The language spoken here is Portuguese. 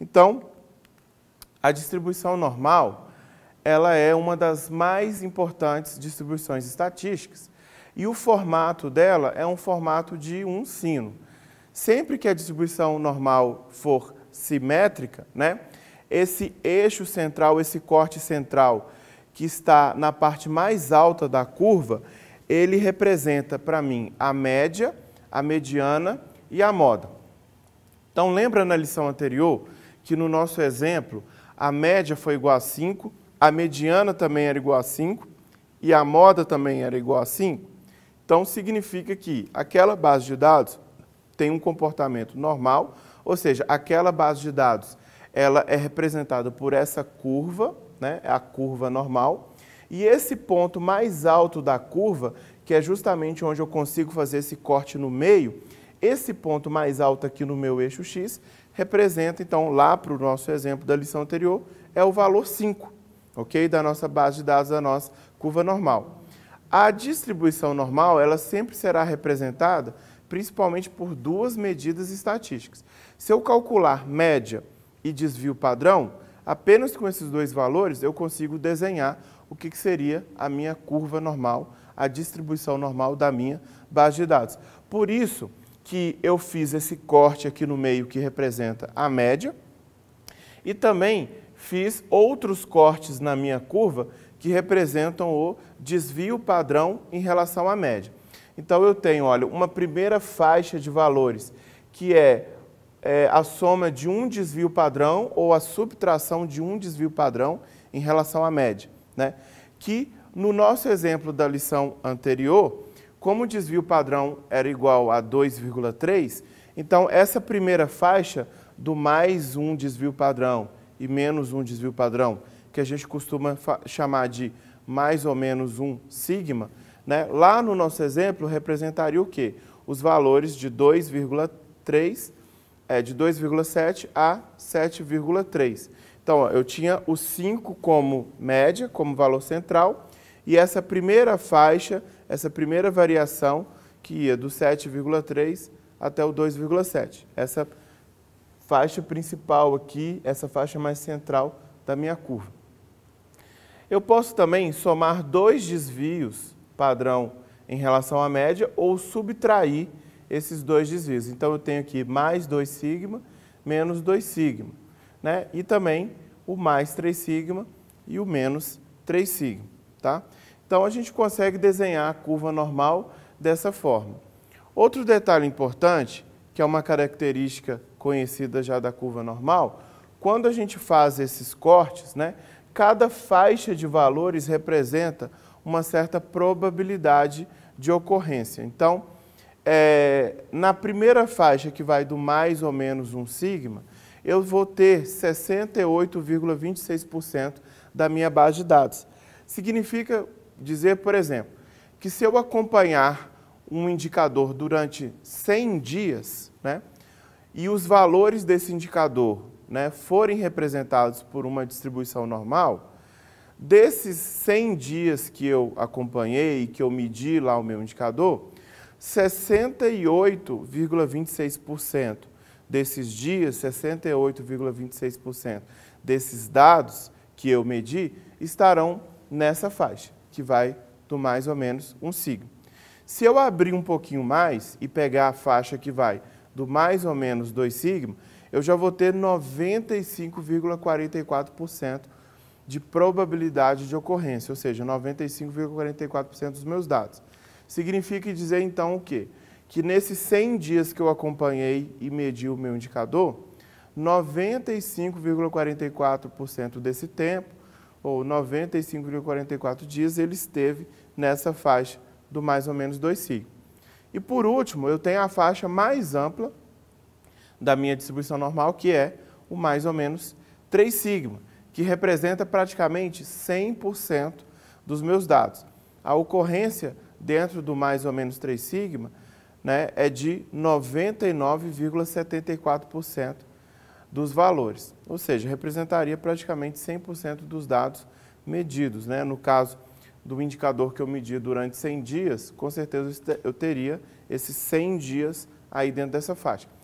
Então, a distribuição normal ela é uma das mais importantes distribuições estatísticas e o formato dela é um formato de um sino. Sempre que a distribuição normal for simétrica, né, esse eixo central, esse corte central que está na parte mais alta da curva, ele representa para mim a média, a mediana e a moda. Então lembra na lição anterior que no nosso exemplo a média foi igual a 5, a mediana também era igual a 5 e a moda também era igual a 5, então significa que aquela base de dados tem um comportamento normal, ou seja, aquela base de dados ela é representada por essa curva, né, é a curva normal, e esse ponto mais alto da curva, que é justamente onde eu consigo fazer esse corte no meio, esse ponto mais alto aqui no meu eixo X representa, então, lá para o nosso exemplo da lição anterior, é o valor 5, ok? Da nossa base de dados da nossa curva normal. A distribuição normal, ela sempre será representada principalmente por duas medidas estatísticas. Se eu calcular média e desvio padrão, apenas com esses dois valores eu consigo desenhar o que, que seria a minha curva normal, a distribuição normal da minha base de dados. Por isso, que eu fiz esse corte aqui no meio que representa a média e também fiz outros cortes na minha curva que representam o desvio padrão em relação à média. Então eu tenho, olha, uma primeira faixa de valores que é, é a soma de um desvio padrão ou a subtração de um desvio padrão em relação à média, né? Que no nosso exemplo da lição anterior, como o desvio padrão era igual a 2,3, então essa primeira faixa do mais um desvio padrão e menos um desvio padrão, que a gente costuma chamar de mais ou menos um sigma, né? lá no nosso exemplo representaria o quê? Os valores de 2,3, é, de 2,7 a 7,3. Então, ó, eu tinha o 5 como média, como valor central, e essa primeira faixa essa primeira variação que ia do 7,3 até o 2,7. Essa faixa principal aqui, essa faixa mais central da minha curva. Eu posso também somar dois desvios padrão em relação à média ou subtrair esses dois desvios. Então eu tenho aqui mais 2 sigma, menos 2 sigma, né? E também o mais 3 sigma e o menos 3 sigma, tá? Então a gente consegue desenhar a curva normal dessa forma. Outro detalhe importante, que é uma característica conhecida já da curva normal, quando a gente faz esses cortes, né, cada faixa de valores representa uma certa probabilidade de ocorrência. Então, é, na primeira faixa, que vai do mais ou menos um sigma, eu vou ter 68,26% da minha base de dados. Significa dizer, por exemplo, que se eu acompanhar um indicador durante 100 dias, né, e os valores desse indicador né, forem representados por uma distribuição normal, desses 100 dias que eu acompanhei e que eu medi lá o meu indicador, 68,26% desses dias, 68,26% desses dados que eu medi estarão nessa faixa que vai do mais ou menos um sigma. Se eu abrir um pouquinho mais e pegar a faixa que vai do mais ou menos dois sigma, eu já vou ter 95,44% de probabilidade de ocorrência, ou seja, 95,44% dos meus dados. Significa dizer então o quê? Que nesses 100 dias que eu acompanhei e medi o meu indicador, 95,44% desse tempo, ou 95,44 dias, ele esteve nessa faixa do mais ou menos 2 sigma E por último, eu tenho a faixa mais ampla da minha distribuição normal, que é o mais ou menos 3 sigma, que representa praticamente 100% dos meus dados. A ocorrência dentro do mais ou menos 3 sigma né, é de 99,74% dos valores, ou seja, representaria praticamente 100% dos dados medidos. Né? No caso do indicador que eu medi durante 100 dias, com certeza eu teria esses 100 dias aí dentro dessa faixa.